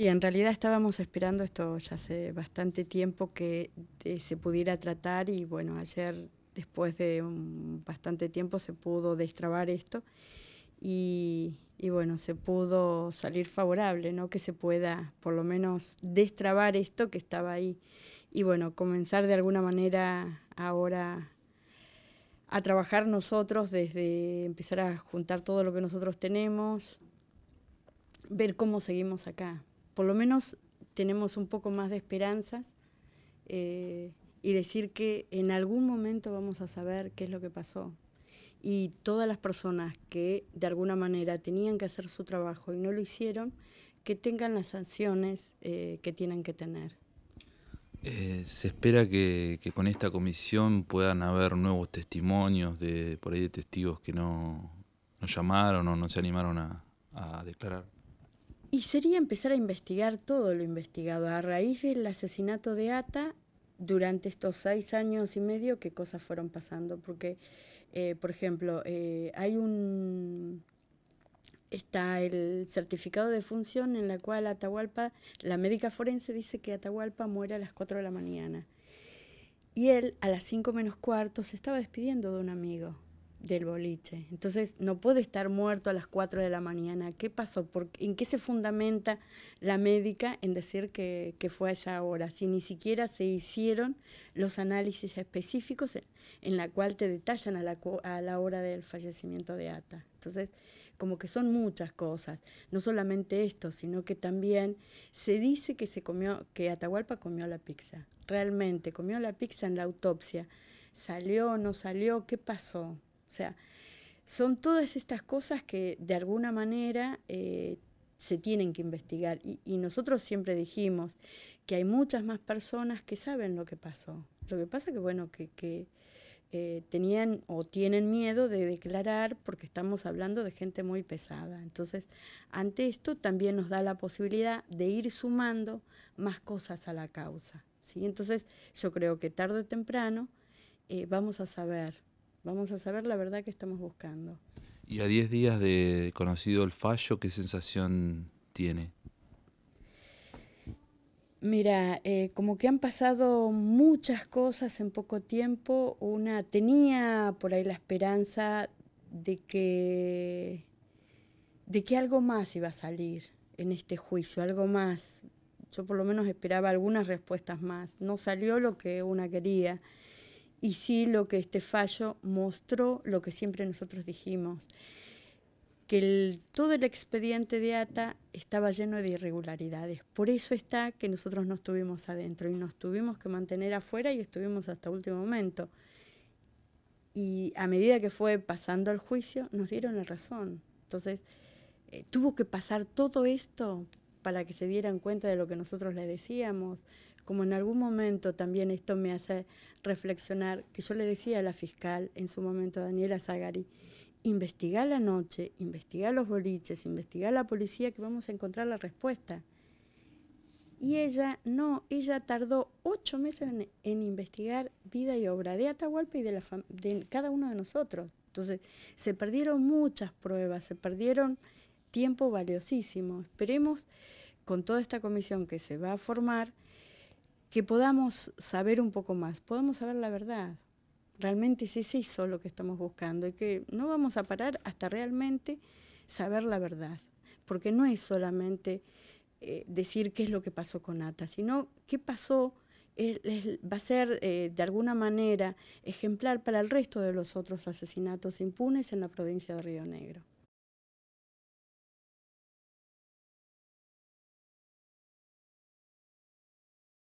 Y en realidad estábamos esperando esto ya hace bastante tiempo que eh, se pudiera tratar y bueno, ayer después de un bastante tiempo se pudo destrabar esto y, y, bueno, se pudo salir favorable, ¿no? Que se pueda por lo menos destrabar esto que estaba ahí y bueno, comenzar de alguna manera ahora a trabajar nosotros desde empezar a juntar todo lo que nosotros tenemos, ver cómo seguimos acá, por lo menos tenemos un poco más de esperanzas eh, y decir que en algún momento vamos a saber qué es lo que pasó. Y todas las personas que de alguna manera tenían que hacer su trabajo y no lo hicieron, que tengan las sanciones eh, que tienen que tener. Eh, se espera que, con esta comisión puedan haber nuevos testimonios de por ahí de testigos que no, no llamaron o no se animaron a declarar. Y sería empezar a investigar todo lo investigado a raíz del asesinato de Ata durante estos seis años y medio, qué cosas fueron pasando. Porque, eh, por ejemplo, eh, hay un. Está el certificado de función en la cual Atahualpa, la médica forense dice que Atahualpa muere a las 4 de la mañana. Y él, a las cinco menos cuarto, se estaba despidiendo de un amigo del boliche. Entonces, no puede estar muerto a las 4 de la mañana. ¿Qué pasó? ¿En qué se fundamenta la médica en decir que, fue a esa hora? Si ni siquiera se hicieron los análisis específicos en, la cual te detallan a la, a la hora del fallecimiento de ATA. Entonces, como que son muchas cosas, no solamente esto, sino que también se dice que se comió que Atahualpa comió la pizza. Realmente comió la pizza en la autopsia. ¿Salió no salió? ¿Qué pasó? O sea, son todas estas cosas que de alguna manera eh, se tienen que investigar. Y, nosotros siempre dijimos que hay muchas más personas que saben lo que pasó. Lo que pasa que, bueno, que, eh, tenían o tienen miedo de declarar porque estamos hablando de gente muy pesada. Entonces, ante esto también nos da la posibilidad de ir sumando más cosas a la causa. ¿sí? Entonces, yo creo que tarde o temprano eh, vamos a saber Vamos a saber la verdad que estamos buscando. Y a 10 días de conocido el fallo, ¿qué sensación tiene? Mira, eh, como que han pasado muchas cosas en poco tiempo. Una tenía por ahí la esperanza de que, de que algo más iba a salir en este juicio, algo más. Yo por lo menos esperaba algunas respuestas más. No salió lo que una quería y sí lo que este fallo mostró, lo que siempre nosotros dijimos, que todo el expediente de ATA estaba lleno de irregularidades. Por eso está que nosotros no estuvimos adentro y nos tuvimos que mantener afuera y estuvimos hasta último momento. Y a medida que fue pasando el juicio, nos dieron la razón. Entonces, eh, tuvo que pasar todo esto para que se dieran cuenta de lo que nosotros le decíamos como en algún momento también esto me hace reflexionar, que yo le decía a la fiscal en su momento, Daniela Zagari, investiga la noche, investiga los boliches, investiga la policía, que vamos a encontrar la respuesta. Y ella, no, ella tardó ocho meses en, investigar vida y obra de Atahualpa y de, la de cada uno de nosotros. Entonces, se perdieron muchas pruebas, se perdieron tiempo valiosísimo. Esperemos con toda esta comisión que se va a formar, que podamos saber un poco más, podamos saber la verdad. Realmente es eso lo que estamos buscando y que no vamos a parar hasta realmente saber la verdad, porque no es solamente eh, decir qué es lo que pasó con Ata, sino qué pasó va a ser eh, de alguna manera ejemplar para el resto de los otros asesinatos impunes en la provincia de Río Negro.